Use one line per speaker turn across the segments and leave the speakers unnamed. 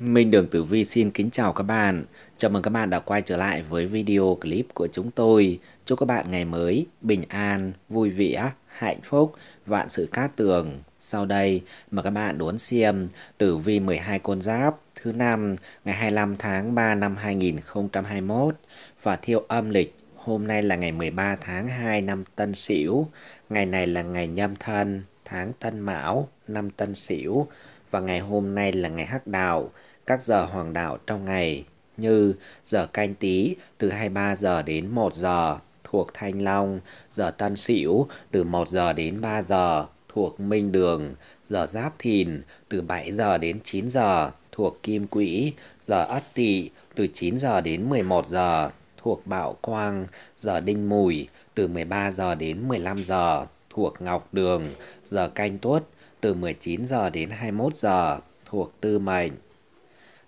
Minh Đường Tử Vi xin kính chào các bạn. Chào mừng các bạn đã quay trở lại với video clip của chúng tôi. Chúc các bạn ngày mới bình an, vui vẻ, hạnh phúc, vạn sự cát tường. Sau đây mà các bạn đón xem Tử Vi 12 con giáp thứ năm ngày 25 tháng 3 năm 2021 và theo âm lịch hôm nay là ngày 13 tháng 2 năm Tân Sửu. Ngày này là ngày nhâm thân, tháng Tân Mão, năm Tân Sửu và ngày hôm nay là ngày Hắc Đạo các giờ hoàng đạo trong ngày như giờ canh tí từ 23 giờ đến 1 giờ thuộc Thanh Long, giờ Tân Sửu từ 1 giờ đến 3 giờ thuộc Minh Đường, giờ Giáp Thìn từ 7 giờ đến 9 giờ thuộc Kim Quỹ, giờ Ất Tỵ từ 9 giờ đến 11 giờ thuộc bạo Quang, giờ Đinh Mùi từ 13 giờ đến 15 giờ thuộc Ngọc Đường, giờ Canh Tuất từ 19 giờ đến 21 giờ thuộc Tư Mệnh.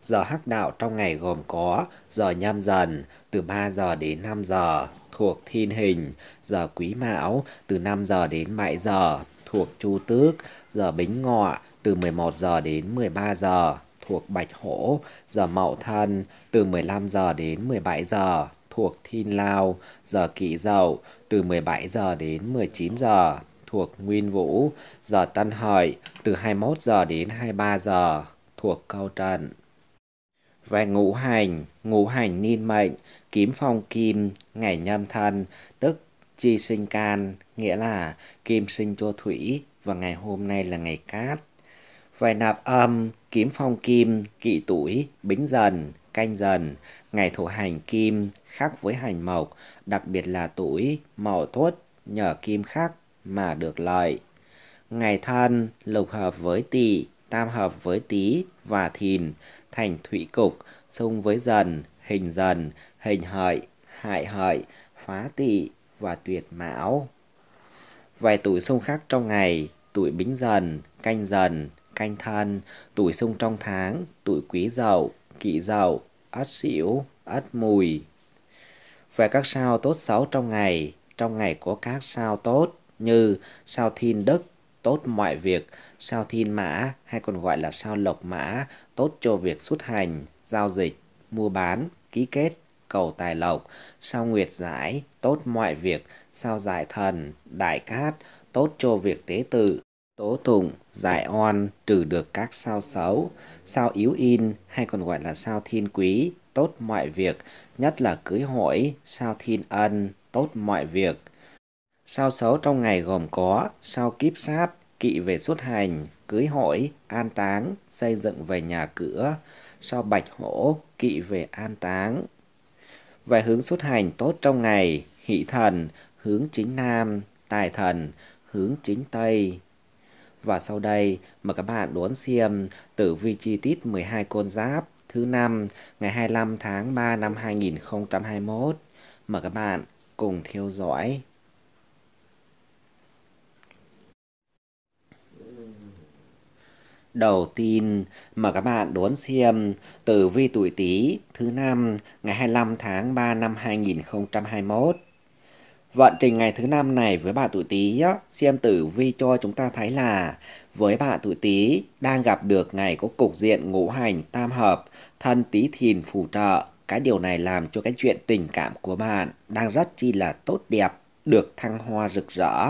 Giờ hắc đạo trong ngày gồm có giờ nhâm dần từ 3 giờ đến 5 giờ thuộc thiên hình, giờ quý mão từ 5 giờ đến 7 giờ thuộc chu tước, giờ bính ngọ từ 11 giờ đến 13 giờ thuộc bạch hổ, giờ mậu thân từ 15 giờ đến 17 giờ thuộc thiên lao, giờ kỷ dậu từ 17 giờ đến 19 giờ thuộc Nguyên Vũ, giờ Tân Hợi từ 21 giờ đến 23 giờ thuộc Câu Trần. Về ngũ hành, ngũ hành niên mệnh, kiếm phong kim, ngày nhâm thân, tức chi sinh can, nghĩa là kim sinh cho thủy và ngày hôm nay là ngày cát. Về nạp âm, kiếm phong kim, kỵ tuổi, bính dần, canh dần, ngày thổ hành kim, khác với hành mộc, đặc biệt là tuổi, mậu tuất, nhờ kim khắc mà được lợi. Ngày thân lục hợp với tỵ tam hợp với tý và thìn, thành thủy cục, xung với dần, hình dần, hình hợi, hại hợi, phá tỵ và tuyệt mão. Vài tuổi xung khác trong ngày, tuổi bính dần, canh dần, canh thân, tuổi xung trong tháng, tuổi quý dậu, kỵ dậu, ất sửu, ất mùi. Về các sao tốt xấu trong ngày, trong ngày có các sao tốt như sao thiên đức, tốt mọi việc, sao thiên mã hay còn gọi là sao lộc mã, tốt cho việc xuất hành, giao dịch, mua bán, ký kết, cầu tài lộc, sao nguyệt giải, tốt mọi việc, sao giải thần, đại cát, tốt cho việc tế tự, tố tụng, giải oan, trừ được các sao xấu, sao yếu in hay còn gọi là sao thiên quý, tốt mọi việc, nhất là cưới hỏi, sao thiên ân, tốt mọi việc, Sao xấu trong ngày gồm có sao kiếp sát, kỵ về xuất hành, cưới hỏi, an táng, xây dựng về nhà cửa, sao bạch hổ, kỵ về an táng. Về hướng xuất hành tốt trong ngày, hỷ thần, hướng chính nam, tài thần, hướng chính tây. Và sau đây, mời các bạn đón xem tử vi chi tiết 12 con giáp thứ năm ngày 25 tháng 3 năm 2021. Mời các bạn cùng theo dõi. đầu tiên mà các bạn đón xem tử vi tuổi Tý thứ năm ngày 25 tháng 3 năm 2021. Vận trình ngày thứ năm này với bạn tuổi Tý xem tử vi cho chúng ta thấy là với bạn tuổi Tý đang gặp được ngày có cục diện ngũ hành tam hợp, thân Tý Thìn phù trợ. Cái điều này làm cho cái chuyện tình cảm của bạn đang rất chi là tốt đẹp, được thăng hoa rực rỡ.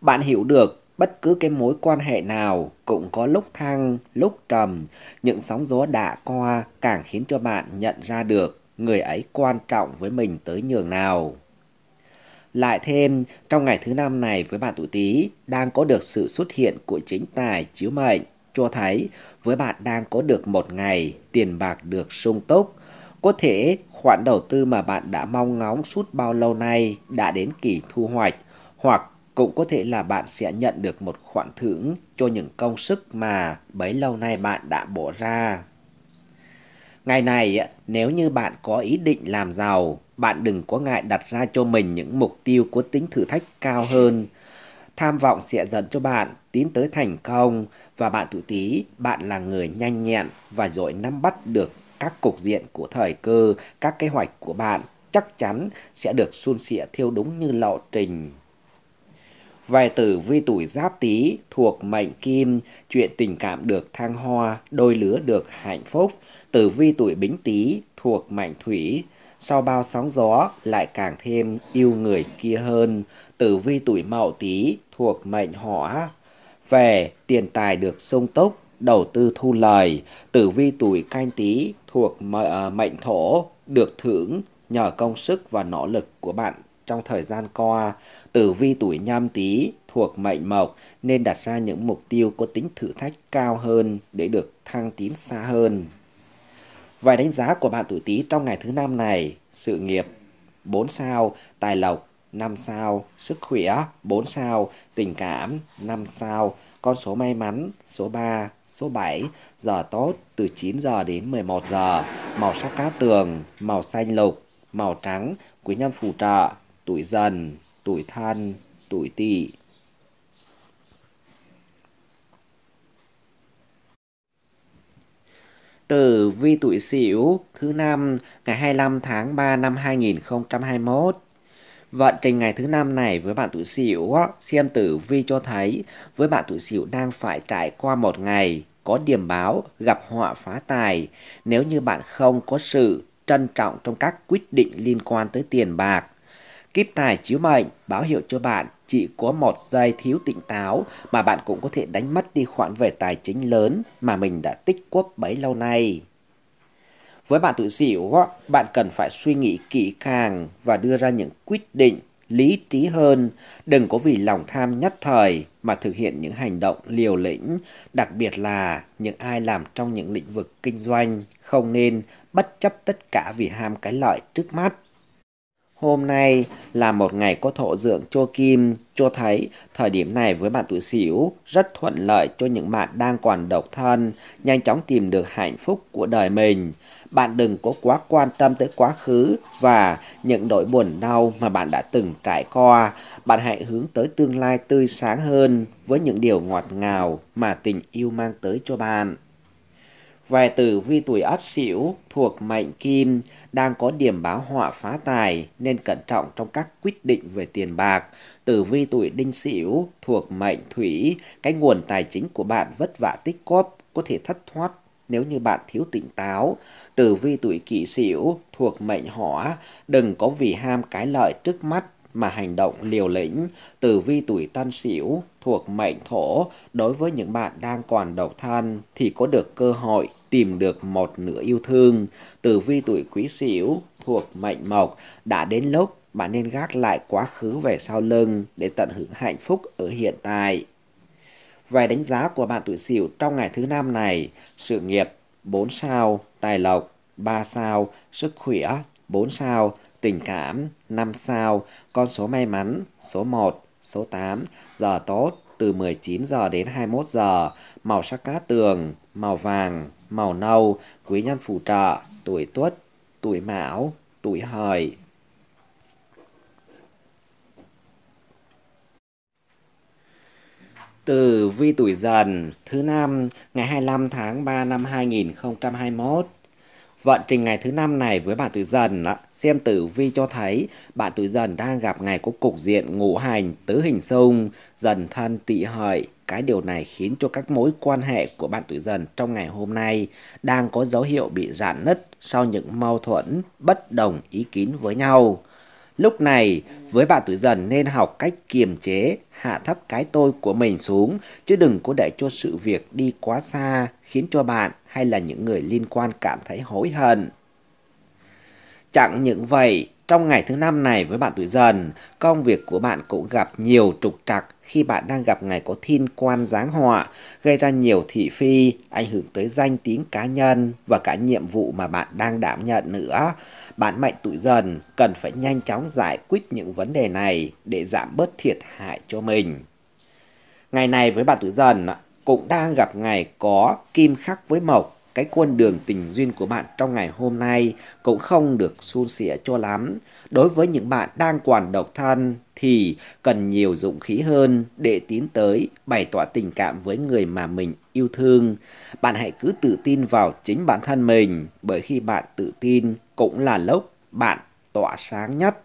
Bạn hiểu được Bất cứ cái mối quan hệ nào cũng có lúc thăng, lúc trầm, những sóng gió đã qua càng khiến cho bạn nhận ra được người ấy quan trọng với mình tới nhường nào. Lại thêm, trong ngày thứ năm này với bạn tuổi Tý đang có được sự xuất hiện của chính tài chiếu mệnh, cho thấy với bạn đang có được một ngày tiền bạc được sung túc. Có thể khoản đầu tư mà bạn đã mong ngóng suốt bao lâu nay đã đến kỳ thu hoạch hoặc cũng có thể là bạn sẽ nhận được một khoản thưởng cho những công sức mà bấy lâu nay bạn đã bỏ ra. Ngày này, nếu như bạn có ý định làm giàu, bạn đừng có ngại đặt ra cho mình những mục tiêu có tính thử thách cao hơn. Tham vọng sẽ dẫn cho bạn tiến tới thành công và bạn tự tí, bạn là người nhanh nhẹn và dội nắm bắt được các cục diện của thời cơ, các kế hoạch của bạn chắc chắn sẽ được suôn sẻ theo đúng như lộ trình. Vài tử vi tuổi giáp tý thuộc mệnh kim, chuyện tình cảm được thăng hoa, đôi lứa được hạnh phúc. Tử vi tuổi bính tý thuộc mệnh thủy, sau bao sóng gió lại càng thêm yêu người kia hơn. Tử vi tuổi mậu tý thuộc mệnh hỏa, về tiền tài được sung túc, đầu tư thu lời. Tử vi tuổi canh tý thuộc ờ, mệnh thổ, được thưởng nhờ công sức và nỗ lực của bạn trong thời gian qua, tử vi tuổi nhâm tý thuộc mệnh mộc nên đặt ra những mục tiêu có tính thử thách cao hơn để được thăng tiến xa hơn. Vài đánh giá của bạn tuổi tý trong ngày thứ năm này, sự nghiệp 4 sao, tài lộc 5 sao, sức khỏe 4 sao, tình cảm 5 sao, con số may mắn số 3, số 7, giờ tốt từ 9 giờ đến 11 giờ, màu sắc cá tường, màu xanh lục, màu trắng, quý nhân phù trợ, tuổi dần, tuổi thân, tuổi tỵ. từ vi tuổi Sửu thứ năm ngày 25 tháng 3 năm 2021. Vận trình ngày thứ năm này với bạn tuổi Sửu xem tử vi cho thấy với bạn tuổi Sửu đang phải trải qua một ngày có điểm báo gặp họa phá tài nếu như bạn không có sự trân trọng trong các quyết định liên quan tới tiền bạc Kíp tài chiếu mệnh báo hiệu cho bạn chỉ có một giây thiếu tỉnh táo mà bạn cũng có thể đánh mất đi khoản về tài chính lớn mà mình đã tích góp bấy lâu nay. Với bạn tự xỉu, bạn cần phải suy nghĩ kỹ càng và đưa ra những quyết định lý trí hơn, đừng có vì lòng tham nhất thời mà thực hiện những hành động liều lĩnh, đặc biệt là những ai làm trong những lĩnh vực kinh doanh không nên bất chấp tất cả vì ham cái lợi trước mắt. Hôm nay là một ngày có thổ dưỡng cho kim, cho thấy thời điểm này với bạn tuổi sửu rất thuận lợi cho những bạn đang còn độc thân, nhanh chóng tìm được hạnh phúc của đời mình. Bạn đừng có quá quan tâm tới quá khứ và những nỗi buồn đau mà bạn đã từng trải qua. Bạn hãy hướng tới tương lai tươi sáng hơn với những điều ngọt ngào mà tình yêu mang tới cho bạn. Vài tử vi tuổi ất sửu thuộc mệnh kim đang có điểm báo họa phá tài nên cẩn trọng trong các quyết định về tiền bạc. Tử vi tuổi đinh sửu thuộc mệnh thủy, cái nguồn tài chính của bạn vất vả tích góp có thể thất thoát nếu như bạn thiếu tỉnh táo. Tử vi tuổi kỷ sửu thuộc mệnh hỏa, đừng có vì ham cái lợi trước mắt mà hành động liều lĩnh. Tử vi tuổi tân sửu thuộc mệnh thổ, đối với những bạn đang còn độc thân thì có được cơ hội tìm được một nửa yêu thương. từ vi tuổi quý sửu thuộc mệnh mộc đã đến lúc bạn nên gác lại quá khứ về sau lưng để tận hưởng hạnh phúc ở hiện tại. Về đánh giá của bạn tuổi sửu trong ngày thứ năm này, sự nghiệp 4 sao, tài lộc 3 sao, sức khỏe 4 sao, tình cảm 5 sao, con số may mắn số 1, số 8, giờ tốt từ 19 giờ đến 21 giờ, màu sắc cát tường, màu vàng màu nâu, quý nhân phù trợ, tuổi tuất, tuổi mão, tuổi hợi. Từ vi tuổi dần, thứ năm, ngày 25 tháng 3 năm 2021. Vận trình ngày thứ năm này với bạn tuổi dần, xem tử vi cho thấy bạn tuổi dần đang gặp ngày có cục diện ngũ hành tứ hình xung, dần thân tị hợi cái điều này khiến cho các mối quan hệ của bạn tuổi dần trong ngày hôm nay đang có dấu hiệu bị rạn nứt sau những mâu thuẫn, bất đồng ý kiến với nhau. Lúc này, với bạn tuổi dần nên học cách kiềm chế, hạ thấp cái tôi của mình xuống, chứ đừng có để cho sự việc đi quá xa, khiến cho bạn hay là những người liên quan cảm thấy hối hận. Chẳng những vậy, trong ngày thứ năm này với bạn tuổi dần, công việc của bạn cũng gặp nhiều trục trặc khi bạn đang gặp ngày có thiên quan giáng họa, gây ra nhiều thị phi, ảnh hưởng tới danh tiếng cá nhân và cả nhiệm vụ mà bạn đang đảm nhận nữa. Bạn mệnh tuổi dần cần phải nhanh chóng giải quyết những vấn đề này để giảm bớt thiệt hại cho mình. Ngày này với bạn tuổi dần cũng đang gặp ngày có kim khắc với mộc cái con đường tình duyên của bạn trong ngày hôm nay cũng không được suôn sẻ cho lắm. Đối với những bạn đang còn độc thân thì cần nhiều dụng khí hơn để tiến tới bày tỏ tình cảm với người mà mình yêu thương. Bạn hãy cứ tự tin vào chính bản thân mình bởi khi bạn tự tin cũng là lúc bạn tỏa sáng nhất.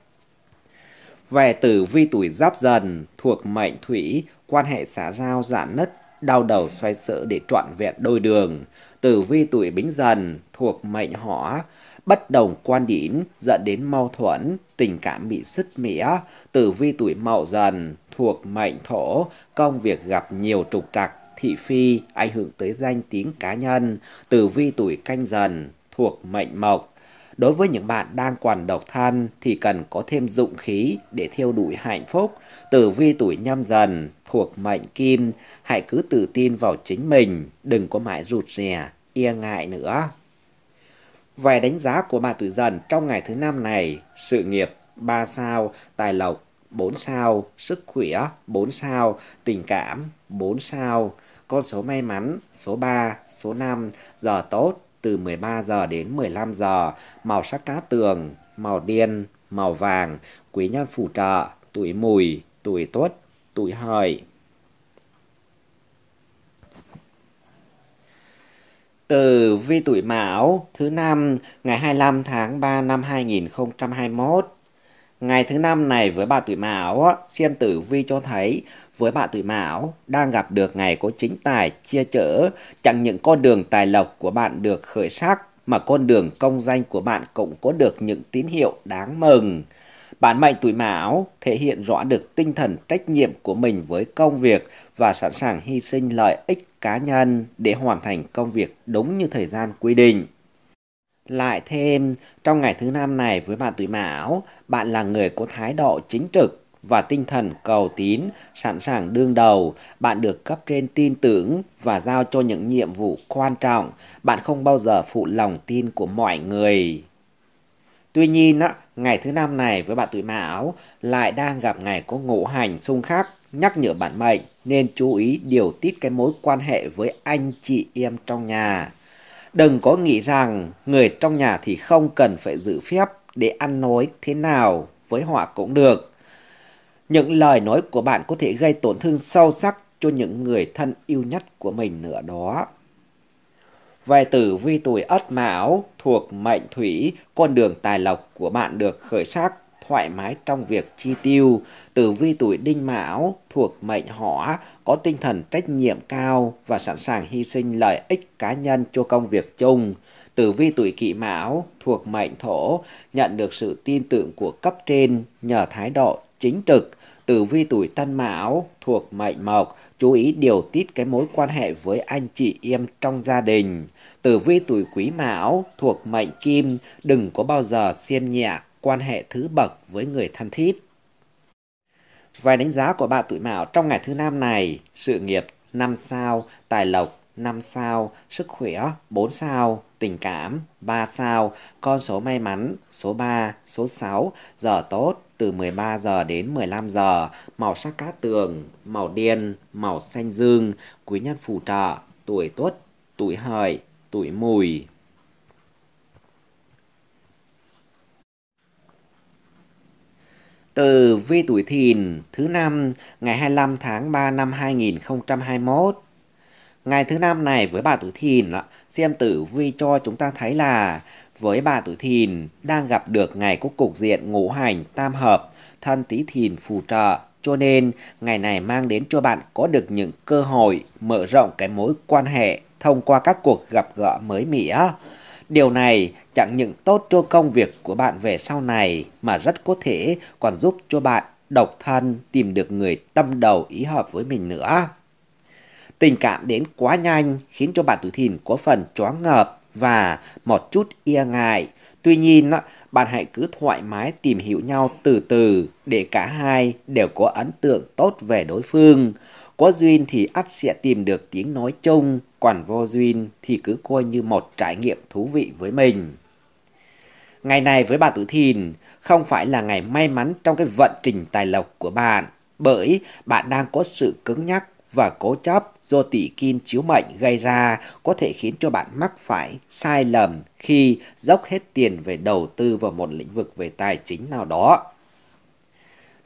Về tử vi tuổi giáp dần thuộc mệnh thủy, quan hệ xã giao giãn nứt, đau đầu xoay sở để trọn vẹn đôi đường tử vi tuổi bính dần thuộc mệnh hỏa, bất đồng quan điểm dẫn đến mâu thuẫn, tình cảm bị sứt mẻ, tử vi tuổi mậu dần thuộc mệnh thổ, công việc gặp nhiều trục trặc, thị phi, ảnh hưởng tới danh tiếng cá nhân, tử vi tuổi canh dần thuộc mệnh mộc Đối với những bạn đang còn độc thân thì cần có thêm dụng khí để thiêu đuổi hạnh phúc. Tử vi tuổi nhâm dần thuộc mệnh kim, hãy cứ tự tin vào chính mình, đừng có mãi rụt rè, e ngại nữa. Vài đánh giá của bà tuổi dần trong ngày thứ năm này, sự nghiệp 3 sao, tài lộc 4 sao, sức khỏe 4 sao, tình cảm 4 sao, con số may mắn số 3, số 5, giờ tốt từ 13 giờ đến 15 giờ, màu sắc cá tường, màu đen, màu vàng, quý nhân phù trợ, tuổi mùi, tuổi tuất, tuổi hợi. Từ vi tuổi Mão thứ năm ngày 25 tháng 3 năm 2021 Ngày thứ năm này với bà tuổi Mão, xem tử vi cho thấy với bạn tuổi Mão đang gặp được ngày có chính tài chia chở, chẳng những con đường tài lộc của bạn được khởi sắc mà con đường công danh của bạn cũng có được những tín hiệu đáng mừng. Bản mệnh tuổi Mão thể hiện rõ được tinh thần trách nhiệm của mình với công việc và sẵn sàng hy sinh lợi ích cá nhân để hoàn thành công việc đúng như thời gian quy định. Lại thêm, trong ngày thứ năm này với bạn tuổi mão, bạn là người có thái độ chính trực và tinh thần cầu tín, sẵn sàng đương đầu. Bạn được cấp trên tin tưởng và giao cho những nhiệm vụ quan trọng. Bạn không bao giờ phụ lòng tin của mọi người. Tuy nhiên, ngày thứ năm này với bạn tuổi mão lại đang gặp ngày có ngũ hành xung khắc nhắc nhở bản mệnh nên chú ý điều tiết cái mối quan hệ với anh chị em trong nhà. Đừng có nghĩ rằng người trong nhà thì không cần phải giữ phép để ăn nói thế nào với họ cũng được. Những lời nói của bạn có thể gây tổn thương sâu sắc cho những người thân yêu nhất của mình nữa đó. Vài tử vi tuổi ất mão thuộc mệnh thủy, con đường tài lộc của bạn được khởi sắc thoải mái trong việc chi tiêu, tử vi tuổi đinh mão thuộc mệnh hỏa, có tinh thần trách nhiệm cao và sẵn sàng hy sinh lợi ích cá nhân cho công việc chung. Tử vi tuổi kỷ mão thuộc mệnh thổ, nhận được sự tin tưởng của cấp trên nhờ thái độ chính trực. Tử vi tuổi tân mão thuộc mệnh mộc, chú ý điều tiết cái mối quan hệ với anh chị em trong gia đình. Tử vi tuổi quý mão thuộc mệnh kim, đừng có bao giờ xiêm nhẹ quan hệ thứ bậc với người thân thiết. Vài đánh giá của bạn tuổi Mão trong ngày thứ năm này, sự nghiệp 5 sao, tài lộc 5 sao, sức khỏe 4 sao, tình cảm 3 sao, con số may mắn số 3, số 6, giờ tốt từ 13 giờ đến 15 giờ, màu sắc cát tường, màu đen, màu xanh dương, quý nhân phù trợ, tuổi tuất, tuổi hợi, tuổi mùi. từ vi tuổi thìn thứ năm ngày 25 tháng 3 năm 2021. Ngày thứ năm này với bà tuổi thìn xem tử vi cho chúng ta thấy là với bà tuổi thìn đang gặp được ngày có cục diện ngũ hành tam hợp thân tí thìn phù trợ cho nên ngày này mang đến cho bạn có được những cơ hội mở rộng cái mối quan hệ thông qua các cuộc gặp gỡ mới mẻ Điều này chẳng những tốt cho công việc của bạn về sau này mà rất có thể còn giúp cho bạn độc thân tìm được người tâm đầu ý hợp với mình nữa. Tình cảm đến quá nhanh khiến cho bạn tử thìn có phần choáng ngợp và một chút e ngại. Tuy nhiên, bạn hãy cứ thoải mái tìm hiểu nhau từ từ để cả hai đều có ấn tượng tốt về đối phương. Có duyên thì ắt sẽ tìm được tiếng nói chung, còn vô duyên thì cứ coi như một trải nghiệm thú vị với mình. Ngày này với bà tuổi Thìn không phải là ngày may mắn trong cái vận trình tài lộc của bạn, bởi bạn đang có sự cứng nhắc và cố chấp do tỷ kim chiếu mệnh gây ra có thể khiến cho bạn mắc phải sai lầm khi dốc hết tiền về đầu tư vào một lĩnh vực về tài chính nào đó.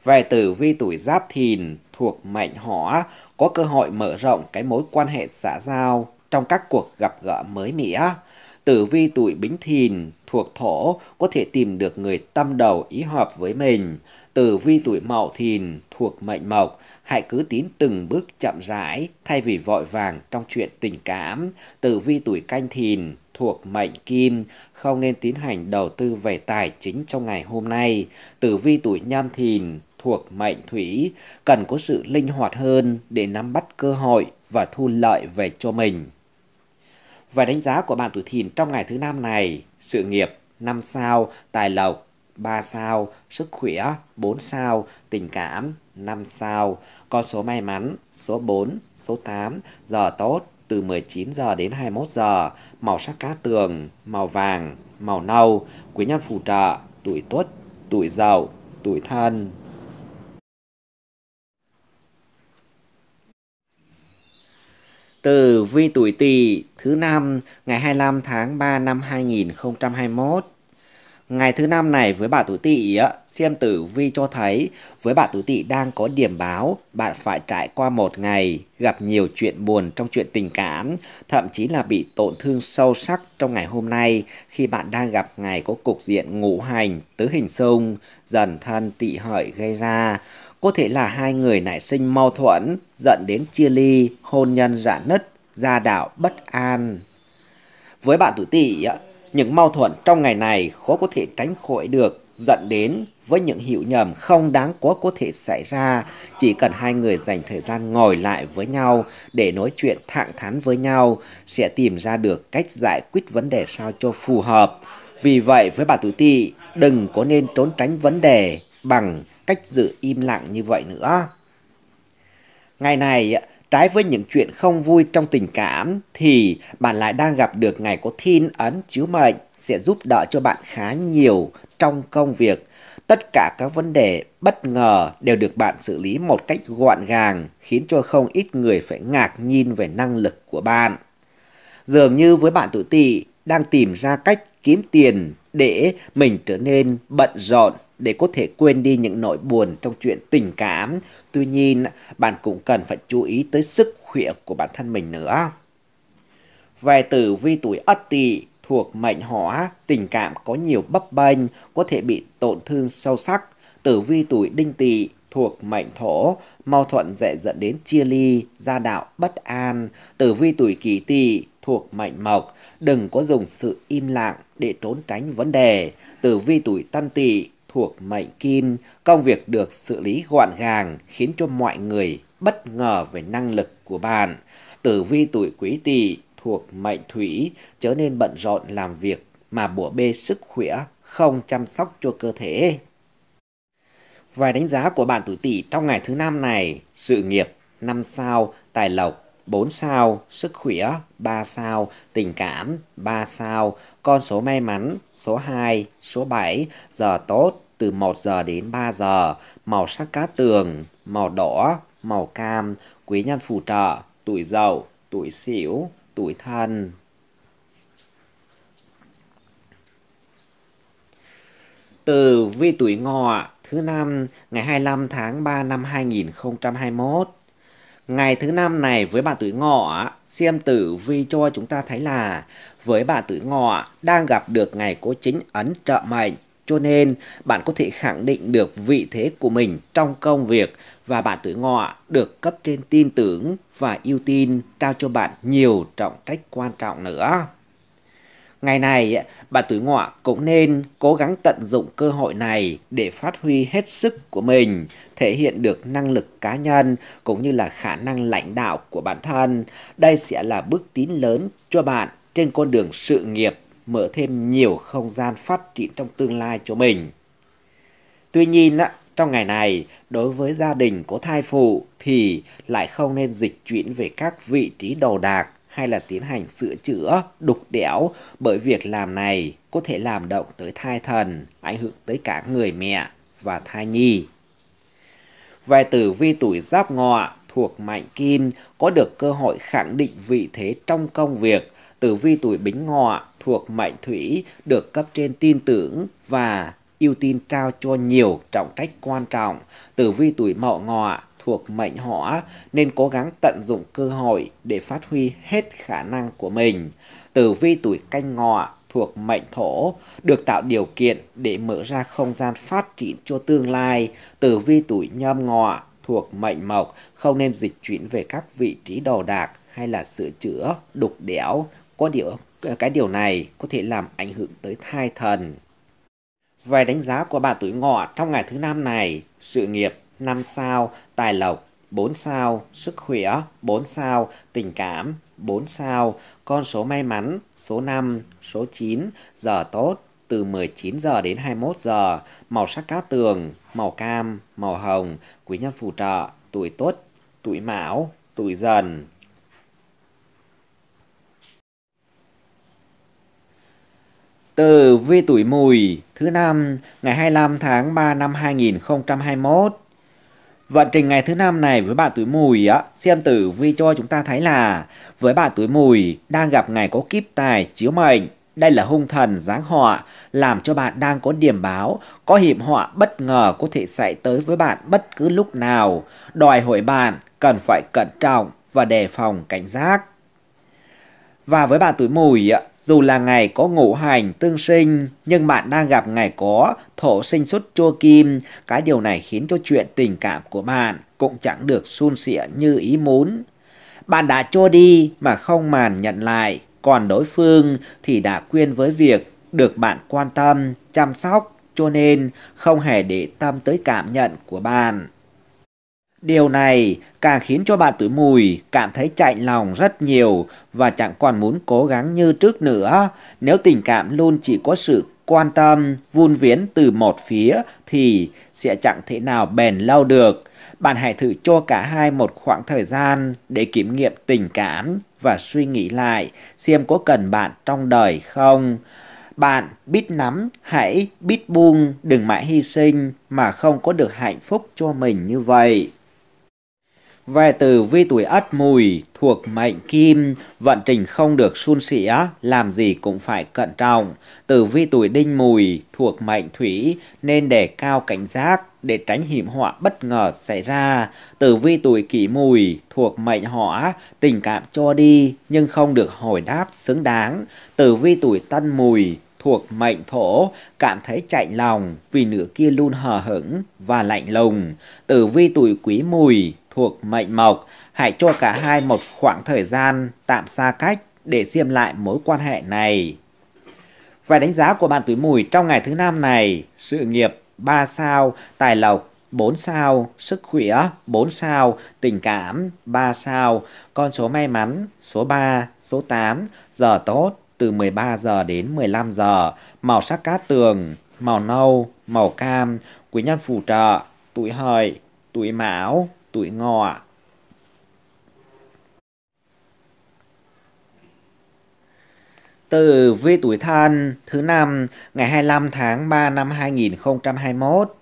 Về tử vi tuổi giáp thìn, thuộc mệnh hỏa có cơ hội mở rộng cái mối quan hệ xã giao trong các cuộc gặp gỡ mới mẻ. Tử vi tuổi Bính Thìn thuộc thổ có thể tìm được người tâm đầu ý hợp với mình. Tử vi tuổi Mậu Thìn thuộc mệnh Mộc, hãy cứ tiến từng bước chậm rãi thay vì vội vàng trong chuyện tình cảm. Tử vi tuổi Canh Thìn thuộc mệnh Kim, không nên tiến hành đầu tư về tài chính trong ngày hôm nay. Tử vi tuổi Nhâm Thìn thuộc mệnh thủy cần có sự linh hoạt hơn để nắm bắt cơ hội và thu lợi về cho mình. Và đánh giá của bạn tuổi thìn trong ngày thứ năm này, sự nghiệp 5 sao, tài lộc 3 sao, sức khỏe 4 sao, tình cảm 5 sao, con số may mắn số 4, số 8, giờ tốt từ 19 giờ đến 21 giờ, màu sắc cá tường, màu vàng, màu nâu, quý nhân phù trợ, tuổi tuất, tuổi giàu tuổi thân. Tử vi tuổi Tỵ thứ năm ngày 25 tháng 3 năm 2021. Ngày thứ năm này với bạn tuổi Tỵ xem tử vi cho thấy với bạn tuổi Tỵ đang có điểm báo bạn phải trải qua một ngày gặp nhiều chuyện buồn trong chuyện tình cảm, thậm chí là bị tổn thương sâu sắc trong ngày hôm nay khi bạn đang gặp ngày có cục diện ngũ hành tứ hình xung dần thân Tỵ hợi gây ra. Có thể là hai người nảy sinh mâu thuẫn, dẫn đến chia ly, hôn nhân rạn nứt, gia đạo bất an. Với bạn tuổi tỵ, những mâu thuẫn trong ngày này khó có thể tránh khỏi được, dẫn đến với những hiểu nhầm không đáng có có thể xảy ra. Chỉ cần hai người dành thời gian ngồi lại với nhau để nói chuyện thẳng thắn với nhau, sẽ tìm ra được cách giải quyết vấn đề sao cho phù hợp. Vì vậy với bạn tuổi tỵ, đừng có nên trốn tránh vấn đề bằng cách giữ im lặng như vậy nữa. Ngày này, trái với những chuyện không vui trong tình cảm thì bạn lại đang gặp được ngày có thiên ấn chiếu mệnh sẽ giúp đỡ cho bạn khá nhiều trong công việc. Tất cả các vấn đề bất ngờ đều được bạn xử lý một cách gọn gàng khiến cho không ít người phải ngạc nhiên về năng lực của bạn. Dường như với bạn tự tị đang tìm ra cách kiếm tiền để mình trở nên bận rộn để có thể quên đi những nỗi buồn trong chuyện tình cảm. Tuy nhiên, bạn cũng cần phải chú ý tới sức khỏe của bản thân mình nữa. Về tử vi tuổi Ất Tỵ thuộc mệnh Hỏa, tình cảm có nhiều bấp bênh, có thể bị tổn thương sâu sắc. Tử vi tuổi Đinh Tỵ thuộc mệnh Thổ, mâu thuẫn dễ dẫn đến chia ly, gia đạo bất an. Tử vi tuổi Kỷ Tỵ thuộc mệnh Mộc, đừng có dùng sự im lặng để trốn tránh vấn đề. Tử vi tuổi Tân Tỵ thuộc mệnh kim, công việc được xử lý gọn gàng khiến cho mọi người bất ngờ về năng lực của bạn. Tử vi tuổi quý tỵ thuộc mệnh thủy trở nên bận rộn làm việc mà bủa bê sức khỏe không chăm sóc cho cơ thể. Vài đánh giá của bạn tuổi tỵ trong ngày thứ năm này, sự nghiệp 5 sao, tài lộc 4 sao, sức khỏe 3 sao, tình cảm 3 sao, con số may mắn số 2, số 7, giờ tốt từ 1 giờ đến 3 giờ, màu sắc cá tường, màu đỏ, màu cam, quý nhân phù trợ, tuổi dậu, tuổi xỉu tuổi thân. Từ vi tuổi ngọ thứ năm ngày 25 tháng 3 năm 2021. Ngày thứ năm này với bạn tuổi ngọ, xem tử vi cho chúng ta thấy là với bạn tuổi ngọ đang gặp được ngày cố chính ấn trợ mệnh cho nên, bạn có thể khẳng định được vị thế của mình trong công việc và bạn tuổi ngọ được cấp trên tin tưởng và ưu tiên trao cho bạn nhiều trọng trách quan trọng nữa. Ngày này, bạn tuổi ngọ cũng nên cố gắng tận dụng cơ hội này để phát huy hết sức của mình, thể hiện được năng lực cá nhân cũng như là khả năng lãnh đạo của bản thân. Đây sẽ là bước tiến lớn cho bạn trên con đường sự nghiệp mở thêm nhiều không gian phát triển trong tương lai cho mình. Tuy nhiên, trong ngày này, đối với gia đình có thai phụ thì lại không nên dịch chuyển về các vị trí đầu đạc hay là tiến hành sửa chữa, đục đẽo bởi việc làm này có thể làm động tới thai thần, ảnh hưởng tới cả người mẹ và thai nhi. Vài tử vi tuổi giáp ngọ thuộc mạnh kim có được cơ hội khẳng định vị thế trong công việc, tử vi tuổi bính ngọ thuộc mệnh Thủy được cấp trên tin tưởng và ưu tiên trao cho nhiều trọng trách quan trọng. Tử vi tuổi Mậu Ngọ thuộc mệnh hỏa nên cố gắng tận dụng cơ hội để phát huy hết khả năng của mình. Tử vi tuổi canh ngọ thuộc mệnh thổ được tạo điều kiện để mở ra không gian phát triển cho tương lai. Tử vi tuổi nhâm ngọ thuộc mệnh mộc không nên dịch chuyển về các vị trí đồ đạc hay là sửa chữa, đục đẽo, có điều cái điều này có thể làm ảnh hưởng tới thai thần. Về đánh giá của bà tuổi ngọ trong ngày thứ năm này, sự nghiệp 5 sao, tài lộc 4 sao, sức khỏe 4 sao, tình cảm 4 sao, con số may mắn số 5, số 9, giờ tốt từ 19 giờ đến 21 giờ, màu sắc cá tường, màu cam, màu hồng, quý nhân phù trợ, tuổi tốt, tuổi mão, tuổi dần. Tử vi tuổi mùi thứ năm ngày 25 tháng 3 năm 2021. Vận trình ngày thứ năm này với bạn tuổi mùi á, xem tử vi cho chúng ta thấy là với bạn tuổi mùi đang gặp ngày có kiếp tài chiếu mệnh. Đây là hung thần giáng họa, làm cho bạn đang có điểm báo, có hiểm họa bất ngờ có thể xảy tới với bạn bất cứ lúc nào. Đòi hỏi bạn cần phải cẩn trọng và đề phòng cảnh giác. Và với bạn tuổi mùi, dù là ngày có ngũ hành tương sinh, nhưng bạn đang gặp ngày có thổ sinh xuất chua kim, cái điều này khiến cho chuyện tình cảm của bạn cũng chẳng được suôn sẻ như ý muốn. Bạn đã cho đi mà không màn nhận lại, còn đối phương thì đã quên với việc được bạn quan tâm, chăm sóc, cho nên không hề để tâm tới cảm nhận của bạn. Điều này càng khiến cho bạn tuổi mùi cảm thấy chạy lòng rất nhiều và chẳng còn muốn cố gắng như trước nữa. Nếu tình cảm luôn chỉ có sự quan tâm, vun viễn từ một phía thì sẽ chẳng thể nào bền lâu được. Bạn hãy thử cho cả hai một khoảng thời gian để kiểm nghiệm tình cảm và suy nghĩ lại xem có cần bạn trong đời không. Bạn biết nắm, hãy biết buông, đừng mãi hy sinh mà không có được hạnh phúc cho mình như vậy. Về từ vi tuổi ất mùi thuộc mệnh kim, vận trình không được suôn sẻ, làm gì cũng phải cẩn trọng. Tử vi tuổi đinh mùi thuộc mệnh thủy nên đề cao cảnh giác để tránh hiểm họa bất ngờ xảy ra. Tử vi tuổi kỷ mùi thuộc mệnh hỏa, tình cảm cho đi nhưng không được hồi đáp xứng đáng. Tử vi tuổi tân mùi thuộc mệnh thổ, cảm thấy chạy lòng vì nửa kia luôn hờ hững và lạnh lùng. Tử vi tuổi quý mùi thuộc mệnh mộc, hãy cho cả hai một khoảng thời gian tạm xa cách để xem lại mối quan hệ này. Vài đánh giá của bạn tuổi mùi trong ngày thứ năm này, sự nghiệp 3 sao, tài lộc 4 sao, sức khỏe 4 sao, tình cảm 3 sao, con số may mắn số 3, số 8, giờ tốt từ 13 giờ đến 15 giờ, màu sắc cát tường, màu nâu, màu cam, quý nhân phù trợ, tuổi hợi, tuổi mão, tuổi ngọ Từ vi tuổi thân thứ năm ngày 25 tháng 3 năm 2021.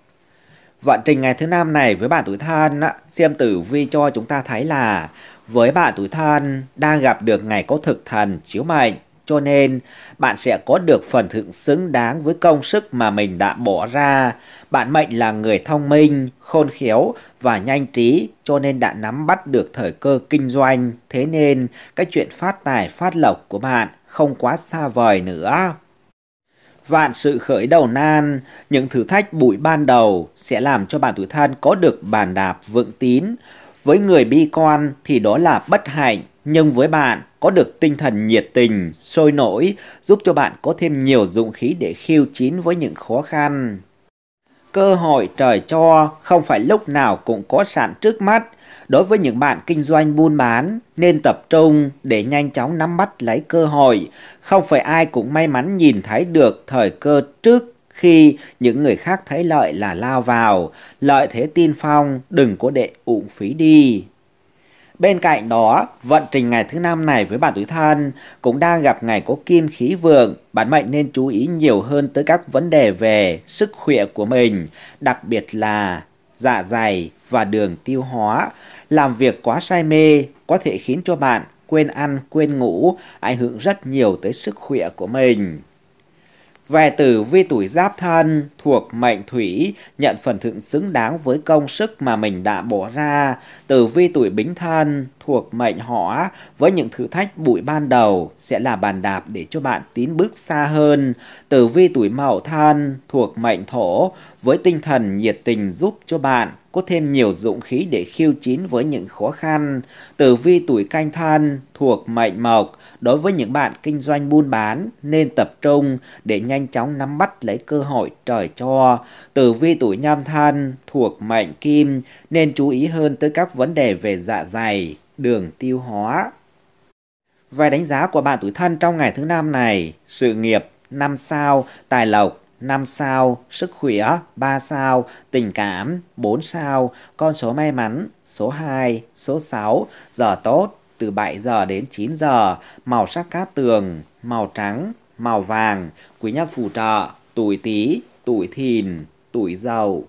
Vận trình ngày thứ năm này với bạn tuổi thân xem tử vi cho chúng ta thấy là với bạn tuổi thân đang gặp được ngày có thực thần chiếu mệnh cho nên, bạn sẽ có được phần thưởng xứng đáng với công sức mà mình đã bỏ ra. Bạn mệnh là người thông minh, khôn khéo và nhanh trí, cho nên đã nắm bắt được thời cơ kinh doanh. Thế nên, cái chuyện phát tài phát lộc của bạn không quá xa vời nữa vạn sự khởi đầu nan, những thử thách bụi ban đầu sẽ làm cho bạn tuổi thân có được bàn đạp vững tín. Với người bi con thì đó là bất hạnh, nhưng với bạn có được tinh thần nhiệt tình, sôi nổi, giúp cho bạn có thêm nhiều dụng khí để khiêu chiến với những khó khăn. Cơ hội trời cho không phải lúc nào cũng có sẵn trước mắt. Đối với những bạn kinh doanh buôn bán, nên tập trung để nhanh chóng nắm bắt lấy cơ hội. Không phải ai cũng may mắn nhìn thấy được thời cơ trước khi những người khác thấy lợi là lao vào, lợi thế tiên phong đừng có để uổng phí đi. Bên cạnh đó, vận trình ngày thứ năm này với bản tuổi thân cũng đang gặp ngày có kim khí vượng, bạn mệnh nên chú ý nhiều hơn tới các vấn đề về sức khỏe của mình, đặc biệt là dạ dày và đường tiêu hóa. Làm việc quá say mê có thể khiến cho bạn quên ăn, quên ngủ, ảnh hưởng rất nhiều tới sức khỏe của mình. Về tử vi tuổi giáp thân thuộc mệnh thủy nhận phần thượng xứng đáng với công sức mà mình đã bỏ ra. Tử vi tuổi bính thân thuộc mệnh họ với những thử thách bụi ban đầu sẽ là bàn đạp để cho bạn tiến bước xa hơn. Tử vi tuổi mậu thân thuộc mệnh thổ với tinh thần nhiệt tình giúp cho bạn có thêm nhiều dụng khí để khiêu chiến với những khó khăn. Tử vi tuổi canh thân thuộc mệnh mộc, đối với những bạn kinh doanh buôn bán nên tập trung để nhanh chóng nắm bắt lấy cơ hội trời cho. Tử vi tuổi nhâm thân thuộc mệnh kim nên chú ý hơn tới các vấn đề về dạ dày, đường tiêu hóa. Vài đánh giá của bạn tuổi thân trong ngày thứ năm này, sự nghiệp 5 sao, tài lộc 5 sao, sức khỏe 3 sao, tình cảm 4 sao, con số may mắn số 2, số 6, giờ tốt từ 7 giờ đến 9 giờ, màu sắc cát tường, màu trắng, màu vàng, quý nhân phù trợ, tuổi tí, tuổi thìn, tuổi dậu.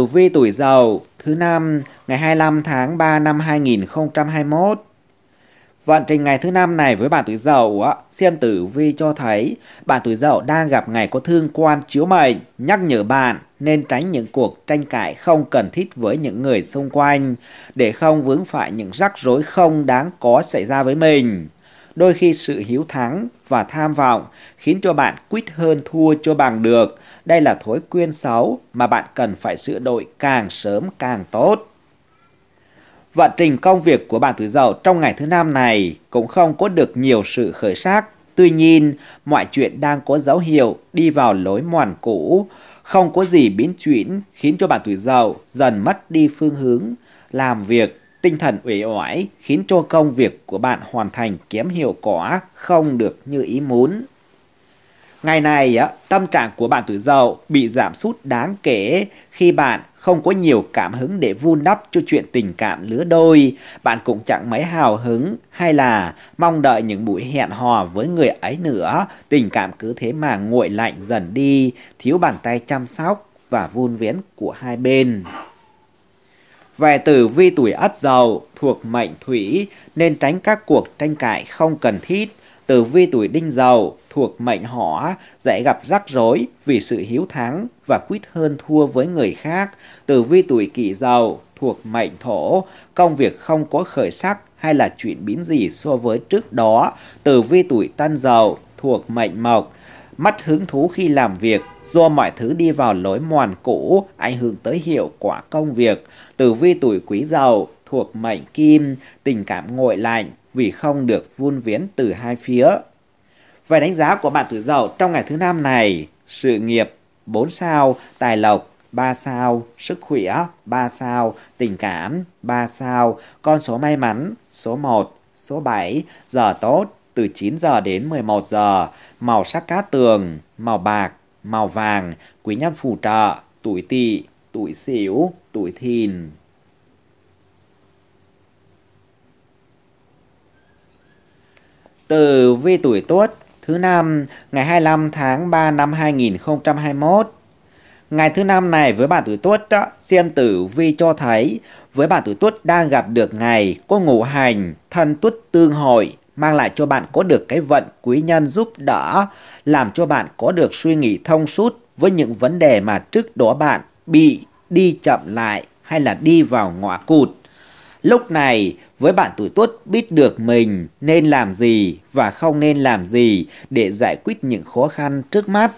tử vi tuổi dậu thứ năm ngày 25 tháng 3 năm 2021. Vận trình ngày thứ năm này với bạn tuổi dậu á, xem tử vi cho thấy bạn tuổi dậu đang gặp ngày có thương quan chiếu mệnh, nhắc nhở bạn nên tránh những cuộc tranh cãi không cần thiết với những người xung quanh để không vướng phải những rắc rối không đáng có xảy ra với mình. Đôi khi sự hiếu thắng và tham vọng khiến cho bạn quýt hơn thua cho bằng được. Đây là thói quen xấu mà bạn cần phải sửa đổi càng sớm càng tốt. Vận trình công việc của bạn tuổi dậu trong ngày thứ năm này cũng không có được nhiều sự khởi sắc. Tuy nhiên, mọi chuyện đang có dấu hiệu đi vào lối mòn cũ, không có gì biến chuyển khiến cho bạn tuổi dậu dần mất đi phương hướng làm việc Tinh thần uể oải khiến cho công việc của bạn hoàn thành kém hiệu quả, không được như ý muốn. Ngày này, tâm trạng của bạn tuổi dậu bị giảm sút đáng kể khi bạn không có nhiều cảm hứng để vun đắp cho chuyện tình cảm lứa đôi. Bạn cũng chẳng mấy hào hứng hay là mong đợi những buổi hẹn hò với người ấy nữa. Tình cảm cứ thế mà nguội lạnh dần đi, thiếu bàn tay chăm sóc và vun vén của hai bên. Vệ tử vi tuổi ất dậu thuộc mệnh thủy nên tránh các cuộc tranh cãi không cần thiết. Tử vi tuổi đinh dậu thuộc mệnh hỏa dễ gặp rắc rối vì sự hiếu thắng và quyết hơn thua với người khác. Tử vi tuổi kỷ dậu thuộc mệnh thổ, công việc không có khởi sắc hay là chuyển biến gì so với trước đó. Tử vi tuổi tân dậu thuộc mệnh mộc, mất hứng thú khi làm việc Do mọi thứ đi vào lối mòn cũ, ảnh hưởng tới hiệu quả công việc. Tử vi tuổi quý giàu, thuộc mệnh kim, tình cảm ngội lạnh vì không được vun viễn từ hai phía. Về đánh giá của bạn tuổi giàu trong ngày thứ năm này, sự nghiệp 4 sao, tài lộc 3 sao, sức khỏe 3 sao, tình cảm 3 sao, con số may mắn số 1, số 7, giờ tốt từ 9 giờ đến 11 giờ, màu sắc cát tường, màu bạc, màu vàng, quý nhân phù trợ, tuổi tỵ, tuổi sửu, tuổi thìn. Từ vi tuổi tuất thứ năm ngày 25 tháng 3 năm 2021. Ngày thứ năm này với bạn tuổi tuất xem tử vi cho thấy với bạn tuổi tuất đang gặp được ngày cô ngũ hành thân tuất tương hội mang lại cho bạn có được cái vận quý nhân giúp đỡ, làm cho bạn có được suy nghĩ thông suốt với những vấn đề mà trước đó bạn bị đi chậm lại hay là đi vào ngõ cụt. Lúc này, với bạn tuổi tuất biết được mình nên làm gì và không nên làm gì để giải quyết những khó khăn trước mắt.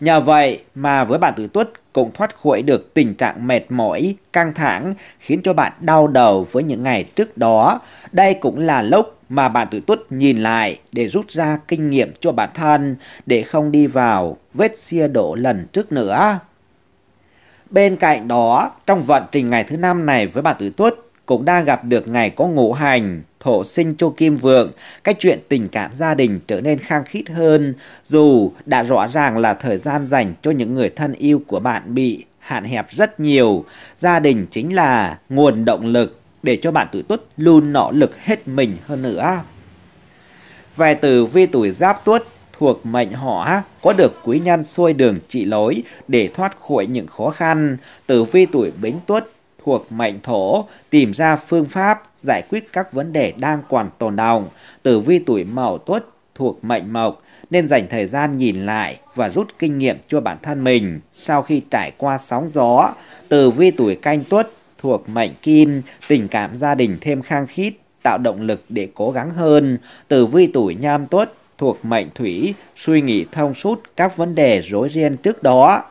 Nhờ vậy mà với bạn tuổi tuất cũng thoát khỏi được tình trạng mệt mỏi, căng thẳng khiến cho bạn đau đầu với những ngày trước đó. Đây cũng là lúc mà bạn tuổi tuất nhìn lại để rút ra kinh nghiệm cho bản thân để không đi vào vết xia đổ lần trước nữa. Bên cạnh đó, trong vận trình ngày thứ năm này với bạn tuổi tuất cũng đang gặp được ngày có ngũ hành, thổ sinh cho kim vượng, cách chuyện tình cảm gia đình trở nên khang khít hơn, dù đã rõ ràng là thời gian dành cho những người thân yêu của bạn bị hạn hẹp rất nhiều, gia đình chính là nguồn động lực để cho bạn tuổi tuất luôn nỗ lực hết mình hơn nữa. Về từ vi tuổi giáp tuất thuộc mệnh hỏa có được quý nhân xuôi đường trị lối để thoát khỏi những khó khăn. từ vi tuổi bính tuất thuộc mệnh thổ tìm ra phương pháp giải quyết các vấn đề đang còn tồn đọng. Tử vi tuổi Mậu Tuất thuộc mệnh Mộc nên dành thời gian nhìn lại và rút kinh nghiệm cho bản thân mình sau khi trải qua sóng gió. Tử vi tuổi Canh Tuất thuộc mệnh Kim, tình cảm gia đình thêm khang khít, tạo động lực để cố gắng hơn. Tử vi tuổi nhâm Tuất thuộc mệnh Thủy, suy nghĩ thông suốt các vấn đề rối ren trước đó.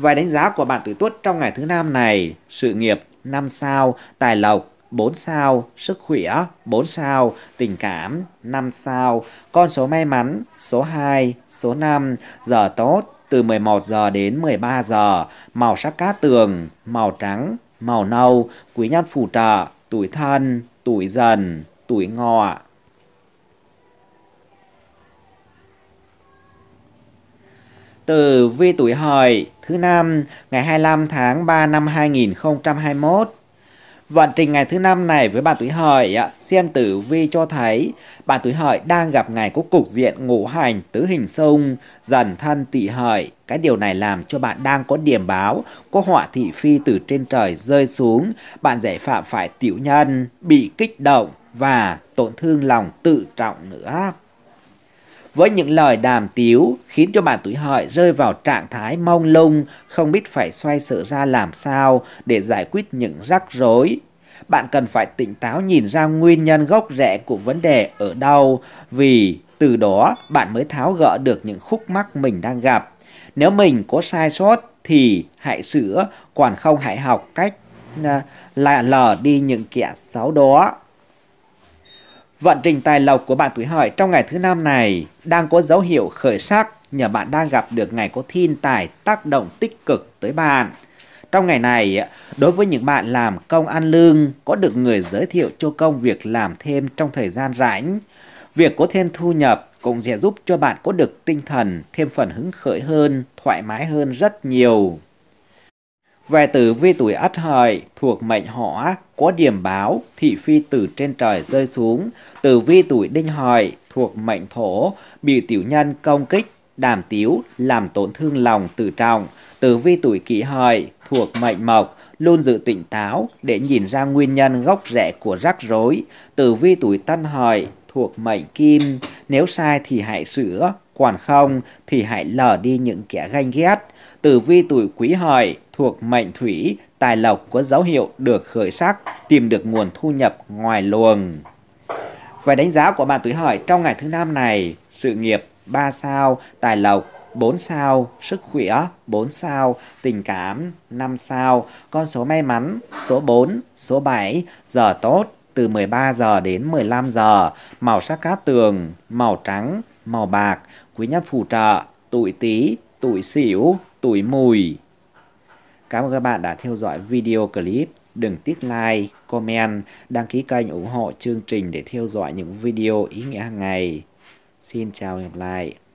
Vài đánh giá của bạn tuổi tuất trong ngày thứ năm này, sự nghiệp 5 sao, tài lộc 4 sao, sức khỏe 4 sao, tình cảm 5 sao, con số may mắn số 2, số 5, giờ tốt từ 11 giờ đến 13 giờ, màu sắc cát tường, màu trắng, màu nâu, quý nhân phù trợ, tuổi thân, tuổi dần, tuổi ngọ. tử vi tuổi hợi thứ năm ngày 25 tháng 3 năm 2021. Vận trình ngày thứ năm này với bạn tuổi hợi xem tử vi cho thấy bạn tuổi hợi đang gặp ngày có cục diện ngũ hành tứ hình xung dần thân tỵ hợi. Cái điều này làm cho bạn đang có điểm báo có họa thị phi từ trên trời rơi xuống, bạn dễ phạm phải tiểu nhân, bị kích động và tổn thương lòng tự trọng nữa với những lời đàm tiếu khiến cho bạn tuổi hợi rơi vào trạng thái mong lung, không biết phải xoay sở ra làm sao để giải quyết những rắc rối. Bạn cần phải tỉnh táo nhìn ra nguyên nhân gốc rễ của vấn đề ở đâu vì từ đó bạn mới tháo gỡ được những khúc mắc mình đang gặp. Nếu mình có sai sót thì hãy sửa, còn không hãy học cách là lờ đi những kẻ xấu đó. Vận trình tài lộc của bạn tuổi hợi trong ngày thứ năm này đang có dấu hiệu khởi sắc nhờ bạn đang gặp được ngày có thiên tài tác động tích cực tới bạn. Trong ngày này, đối với những bạn làm công ăn lương, có được người giới thiệu cho công việc làm thêm trong thời gian rảnh, việc có thêm thu nhập cũng sẽ giúp cho bạn có được tinh thần thêm phần hứng khởi hơn, thoải mái hơn rất nhiều. Về tử vi tuổi ất hợi thuộc mệnh hỏa có điểm báo thị phi từ trên trời rơi xuống. Tử vi tuổi đinh hợi thuộc mệnh thổ bị tiểu nhân công kích, đàm tiếu, làm tổn thương lòng tự trọng. Tử vi tuổi kỷ hợi thuộc mệnh mộc luôn giữ tỉnh táo để nhìn ra nguyên nhân gốc rễ của rắc rối. Tử vi tuổi tân hợi thuộc mệnh kim, nếu sai thì hãy sửa, còn không thì hãy lờ đi những kẻ ganh ghét. Tử vi tuổi quý hợi thuộc mệnh thủy, tài lộc có dấu hiệu được khởi sắc, tìm được nguồn thu nhập ngoài luồng. Về đánh giá của bạn tuổi hợi trong ngày thứ năm này, sự nghiệp 3 sao, tài lộc 4 sao, sức khỏe 4 sao, tình cảm 5 sao, con số may mắn số 4, số 7, giờ tốt từ 13 giờ đến 15 giờ, màu sắc cát tường, màu trắng, màu bạc, quý nhân phù trợ, tuổi tý, tuổi sửu, tuổi mùi. Cảm ơn các bạn đã theo dõi video clip. Đừng tiếc like, comment, đăng ký kênh ủng hộ chương trình để theo dõi những video ý nghĩa hàng ngày. Xin chào và hẹn gặp lại.